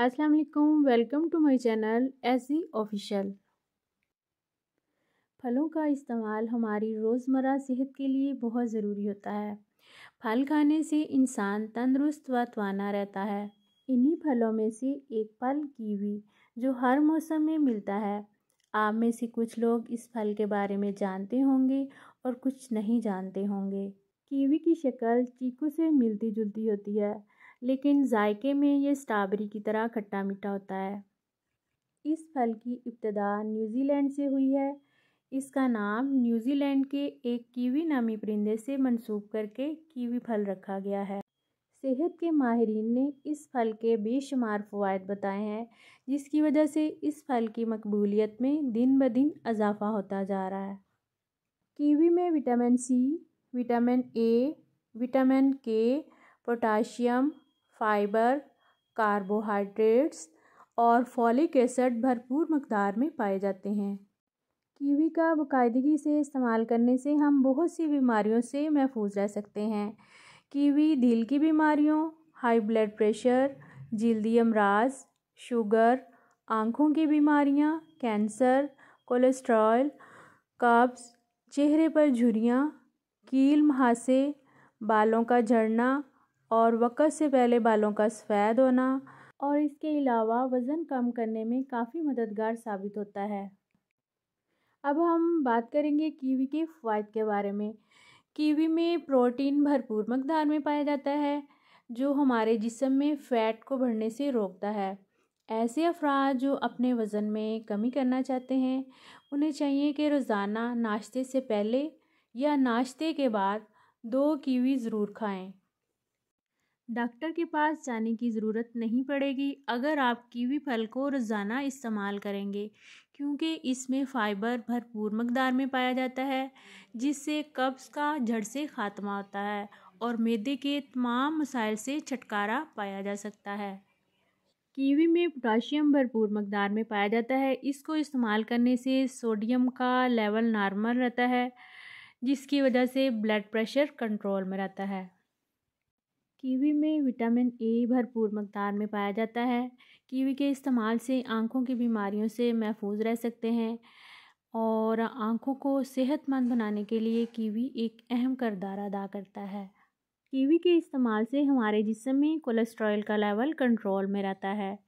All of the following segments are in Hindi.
अस्सलाम वालेकुम welcome to my channel S official फलों का इस्तेमाल हमारी रोज़मर्रा सेहत के लिए बहुत ज़रूरी होता है फल खाने से इंसान तंदुरुस्त व तवाना रहता है इन्हीं फलों में से एक फल कीवी जो हर मौसम में मिलता है आप में से कुछ लोग इस फल के बारे में जानते होंगे और कुछ नहीं जानते होंगे कीवी की शक्ल चीकू से मिलती जुलती होती है लेकिन जायके में ये स्ट्रॉबेरी की तरह खट्टा मीठा होता है इस फल की इब्तदा न्यूजीलैंड से हुई है इसका नाम न्यूजीलैंड के एक कीवी नामी परिंदे से मंसूब करके कीवी फल रखा गया है सेहत के माहरीन ने इस फल के बेशुमार फ़वाद बताए हैं जिसकी वजह से इस फल की मकबूलियत में दिन ब दिन इजाफा होता जा रहा है कीवी में vitamin C vitamin A vitamin K potassium fibre carbohydrates और फॉलिक एसिड भरपूर मकदार में पाए जाते हैं कीवी का बाकायदगी से इस्तेमाल करने से हम बहुत सी बीमारियों से महफूज रह सकते हैं कीवी दिल की बीमारियों हाई ब्लड प्रेशर जल्दी अमराज शुगर आँखों की बीमारियाँ कैंसर कोलेस्ट्रॉल कब्ज़ चेहरे पर झुरियाँ कील महासे बालों का झड़ना और वक़्त से पहले बालों का सफ़ेद होना और इसके अलावा वज़न कम करने में काफ़ी मददगार साबित होता है अब हम बात करेंगे कीवी के फ़वाद के बारे में कीवी में प्रोटीन भरपूर मकदार में पाया जाता है जो हमारे जिसम में फ़ैट को बढ़ने से रोकता है ऐसे अफराद जो अपने वज़न में कमी करना चाहते हैं उन्हें चाहिए कि रोज़ाना नाश्ते से पहले या नाश्ते के बाद दो कीवी ज़रूर खाएं डॉक्टर के पास जाने की ज़रूरत नहीं पड़ेगी अगर आप कीवी फल को रोज़ाना इस्तेमाल करेंगे क्योंकि इसमें फ़ाइबर भरपूर मकदार में पाया जाता है जिससे कब्ज़ का जड़ से ख़ात्मा होता है और मैदे के तमाम मसाइल से छुटकारा पाया जा सकता है कीवी में पोटाशियम भरपूर मकदार में पाया जाता है इसको इस्तेमाल करने से सोडियम का लेवल नॉर्मल रहता है जिसकी वजह से ब्लड प्रेशर कंट्रोल में रहता है कीवी में विटामिन ए भरपूर मकदार में पाया जाता है कीवी के इस्तेमाल से आँखों की बीमारियों से महफूज रह सकते हैं और आँखों को सेहतमंद बनाने के लिए कीवी एक अहम करदार अदा करता है कीवी के इस्तेमाल से हमारे जिसम में कोलेस्ट्रॉल का लेवल कंट्रोल में रहता है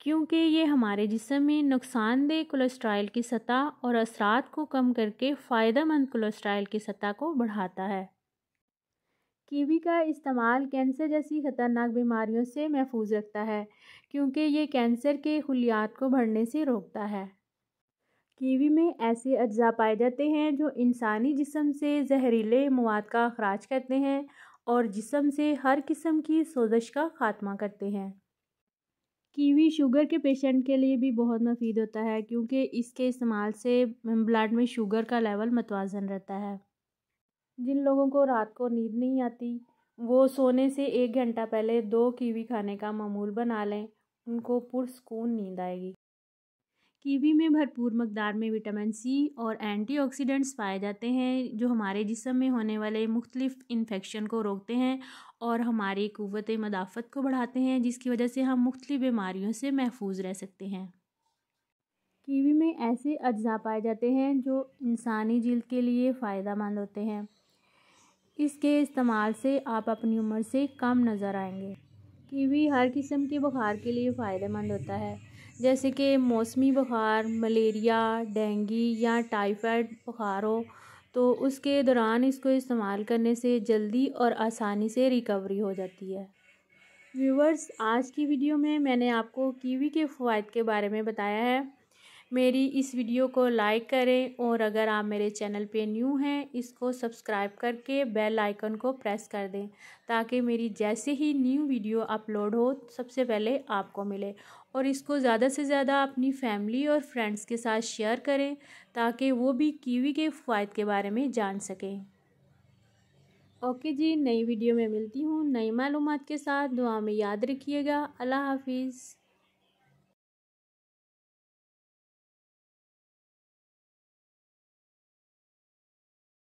क्योंकि ये हमारे जिसम में नुकसानदेह कोलेस्ट्रॉल की सतह और असरात को कम करके फ़ायदेमंद कोलेस्ट्रॉल की सतह को बढ़ाता है कीवी का इस्तेमाल कैंसर जैसी ख़तरनाक बीमारियों से महफूज रखता है क्योंकि ये कैंसर के खुलियात को बढ़ने से रोकता है कीवी में ऐसे अज्जा पाए जाते हैं जो इंसानी जिसम से जहरीले मवाद का अखराज करते हैं और जिसम से हर किस्म की सोजश का खात्मा करते हैं कीवी शुगर के पेशेंट के लिए भी बहुत मफीद होता है क्योंकि इसके इस्तेमाल से ब्लड में शुगर का लेवल मतवाजन रहता है जिन लोगों को रात को नींद नहीं आती वो सोने से एक घंटा पहले दो कीवी खाने का मामूल बना लें उनको पुरस्कून नींद आएगी कीवी में भरपूर मकदार में विटामिन सी और एंटीऑक्सीडेंट्स पाए जाते हैं जो हमारे जिसम में होने वाले मुख्तलिफ़ इन्फेक्शन को रोकते हैं और हमारी क़वत मदाफ़त को बढ़ाते हैं जिसकी वजह से हम मुख्तलिफ़ बीमारियों से महफूज रह सकते हैं कीवी में ऐसे अज्जा पाए जाते हैं जो इंसानी जल्द के लिए फ़ायदा मंद होते हैं इसके इस्तेमाल से आप अपनी उम्र से कम नज़र आएंगे कीवी हर किस्म के बुखार के लिए फ़ायदेमंद होता है जैसे कि मौसमी बुखार मलेरिया डेंगी या टाइफाइड बुखार हो तो उसके दौरान इसको इस्तेमाल करने से जल्दी और आसानी से रिकवरी हो जाती है व्यूवर्स आज की वीडियो में मैंने आपको कीवी के फ़वाद के बारे में बताया है मेरी इस वीडियो को लाइक करें और अगर आप मेरे चैनल पे न्यू हैं इसको सब्सक्राइब करके बेल आइकन को प्रेस कर दें ताकि मेरी जैसे ही न्यू वीडियो अपलोड हो सबसे पहले आपको मिले और इसको ज़्यादा से ज़्यादा अपनी फैमिली और फ्रेंड्स के साथ शेयर करें ताकि वो भी कीवी के फ़ायद के बारे में जान सकें ओके जी नई वीडियो में मिलती हूँ नई मालूम के साथ दुआ में याद रखिएगा अल्लाह हाफिज़